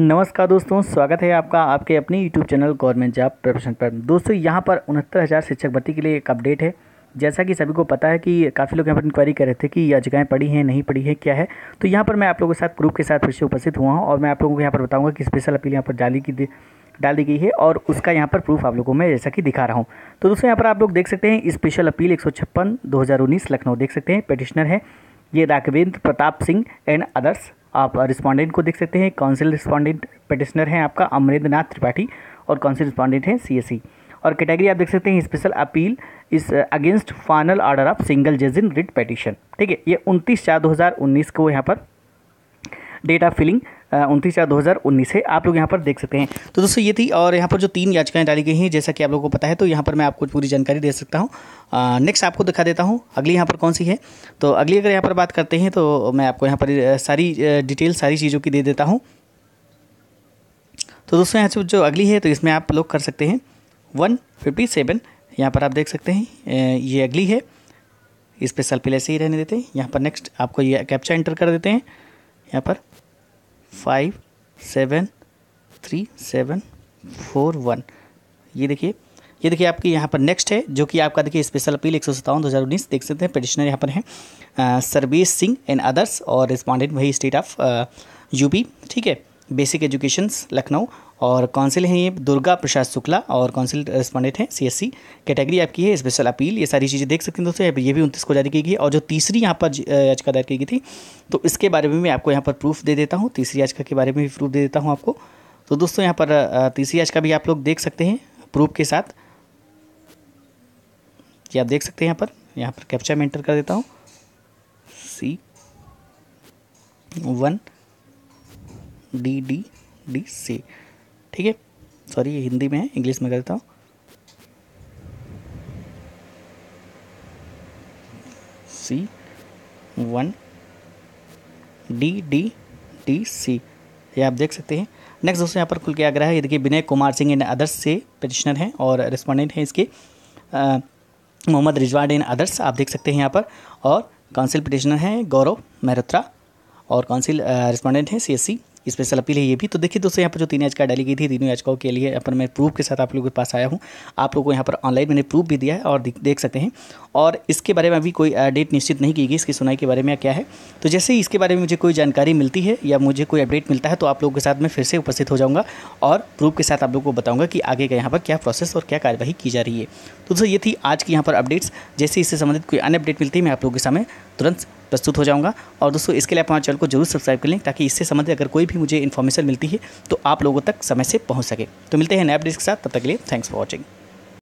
नमस्कार दोस्तों स्वागत है आपका आपके अपने YouTube channel government job profession पर दोस्तों यहाँ पर उनहत्तर हज़ार शिक्षक भर्ती के लिए एक अपडेट है जैसा कि सभी को पता है कि काफ़ी लोग यहाँ पर इंक्वायरी कर रहे थे कि यह जगहें पड़ी हैं नहीं पड़ी है क्या है तो यहाँ पर मैं आप लोगों के साथ ग्रुप के साथ फिर से उपस्थित हुआ हूँ और मैं आप लोगों को यहाँ पर बताऊँगा कि स्पेशल अपील यहाँ पर डाली की डाल दी गई है और उसका यहाँ पर प्रूफ आप लोगों में जैसा कि दिखा रहा हूँ तो दोस्तों यहाँ पर आप लोग देख सकते हैं स्पेशल अपील एक सौ लखनऊ देख सकते हैं पेटिशनर है ये राघवेंद्र प्रताप सिंह एंड अदर्स आप रिस्पॉन्डेंट को देख सकते हैं काउंसिल रिस्पॉन्डेंट पटिशनर हैं आपका अमरेंद्र नाथ त्रिपाठी और काउंसिल रिस्पॉन्डेंट हैं सी e। और कैटेगरी आप देख सकते हैं special appeal is against final order of single जज इन रिट पटिशन ठीक है ये 29 चार 2019 को यहाँ पर डेट ऑफ़ फिलिंग उनतीस चार उन्नीस है आप लोग यहाँ पर देख सकते हैं तो दोस्तों ये थी और यहाँ पर जो तीन याचिकाएं डाली गई हैं जैसा कि आप लोगों को पता है तो यहाँ पर मैं आपको पूरी जानकारी दे सकता हूँ नेक्स्ट आपको दिखा देता हूँ अगली यहाँ पर कौन सी है तो अगली अगर यहाँ पर बात करते हैं तो मैं आपको यहाँ पर सारी डिटेल सारी चीज़ों की दे देता हूँ तो दोस्तों यहाँ से जो अगली है तो इसमें आप लोग कर सकते हैं वन फिफ्टी सेवन यहाँ पर आप देख सकते हैं ये अगली है इस पर सेल्फी ऐसे ही रहने देते हैं यहाँ पर नेक्स्ट आपको ये कैप्चा एंटर कर देते हैं यहाँ पर five seven three seven four one ये देखिए ये देखिए आपके यहाँ पर नेक्स्ट है जो कि आपका देखिए स्पेशल अपील एक सौ सत्तावन दो हज़ार उन्नीस देख सकते हैं पटिशनर यहाँ पर है सरबीर सिंह एंड अदर्स और रिस्पॉन्डेंट वही स्टेट ऑफ यूपी ठीक है बेसिक एजुकेशंस लखनऊ और काउंसिल हैं ये दुर्गा प्रसाद शुक्ला और काउंसिल रेस्पॉन्डेंट हैं सीएससी कैटेगरी आपकी है स्पेशल अपील ये सारी चीज़ें देख सकते हैं दोस्तों ये भी उनतीस को जारी की गई और जो तीसरी यहाँ पर याचिका दायर की गई थी तो इसके बारे में मैं आपको यहाँ पर प्रूफ दे देता हूँ तीसरी याचिका के बारे में भी प्रूफ दे देता हूँ आपको तो दोस्तों यहाँ पर तीसरी याचिका भी आप लोग देख सकते हैं प्रूफ के साथ कि आप देख सकते हैं यहाँ पर यहाँ पर कैप्चा में एंटर कर देता हूँ C one D D D C ठीक है सॉरी ये हिंदी में है इंग्लिश में करता हूँ C one D D D C ये आप देख सकते हैं नेक्स्ट दोस्तों यहाँ पर खुल के गया है ये देखिए विनय कुमार सिंह इन अदर्स से पिटिशनर हैं और रिस्पॉन्डेंट हैं इसके मोहम्मद रिजवाड इन अदर्स आप देख सकते हैं यहाँ पर और काउंसिल पिटिशनर हैं गौरव मेहरोत्रा और काउंसिल रिस्पॉन्डेंट हैं सी स्पेशल अपील है ये भी तो देखिए दोस्तों यहाँ पर जो तीन याचिका डाली गई थी तीनों याचिकाओं के लिए अपन पर मैं प्रूफ के साथ आप लोगों के पास आया हूँ आप लोगों को यहाँ पर ऑनलाइन मैंने प्रूफ भी दिया है और देख सकते हैं और इसके बारे में अभी कोई डेट निश्चित नहीं की गई इसकी सुनाई के बारे में क्या है तो जैसे ही इसके बारे में मुझे कोई जानकारी मिलती है या मुझे कोई अपडेट मिलता है तो आप लोगों के साथ मैं फिर से उपस्थित हो जाऊँगा और प्रूफ के साथ आप लोगों को बताऊँगा कि आगे का यहाँ पर क्या प्रोसेस और क्या कार्यवाही की जा रही है तो दोस्तों ये थी आज की यहाँ पर अपडेट्स जैसे इससे संबंधित कोई अन्य अपडेट मिलती है मैं आप लोगों के सामने तुरंत प्रस्तुत हो जाऊंगा और दोस्तों इसके लिए आप हमारे चैनल को जरूर सब्सक्राइब कर लें ताकि इससे संबंधित अगर कोई भी मुझे इन्फॉर्मेशन मिलती है तो आप लोगों तक समय से पहुँच सके तो मिलते हैं नए अपडेट्स के साथ तब तक के लिए थैंक्स फॉर वॉचिंग